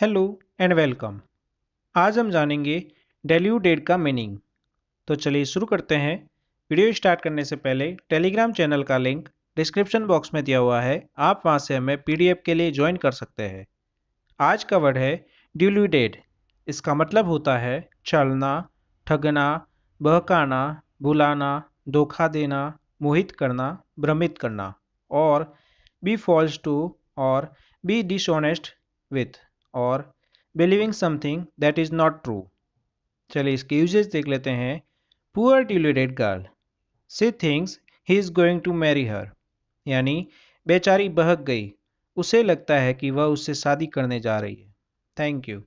hello and welcome आज हम जानेंगे डेल्यूडेड का मीनिंग तो चलिए शुरू करते हैं वीडियो स्टार्ट करने से पहले टेलीग्राम चैनल का लिंक डिस्क्रिप्शन बॉक्स में दिया हुआ है आप वहां से हमें पीडीएफ के लिए ज्वाइन कर सकते हैं आज का वर्ड है डिल्यूडेड इसका मतलब होता है चलना ठगना बहकाना भुलाना धोखा देना मोहित करना भ्रमित करना और be false to or be dishonest with or believing something that is not true चलिए इसके यूजेज देख लेते हैं poor deluded girl she thinks he is going to marry her यानी बेचारी बहक गई उसे लगता है कि वह उससे शादी करने जा रही है थैंक यू